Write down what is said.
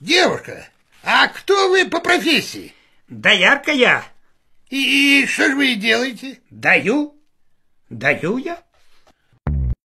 Девушка, а кто вы по профессии? Доярка я. И, и что же вы делаете? Даю. Даю я.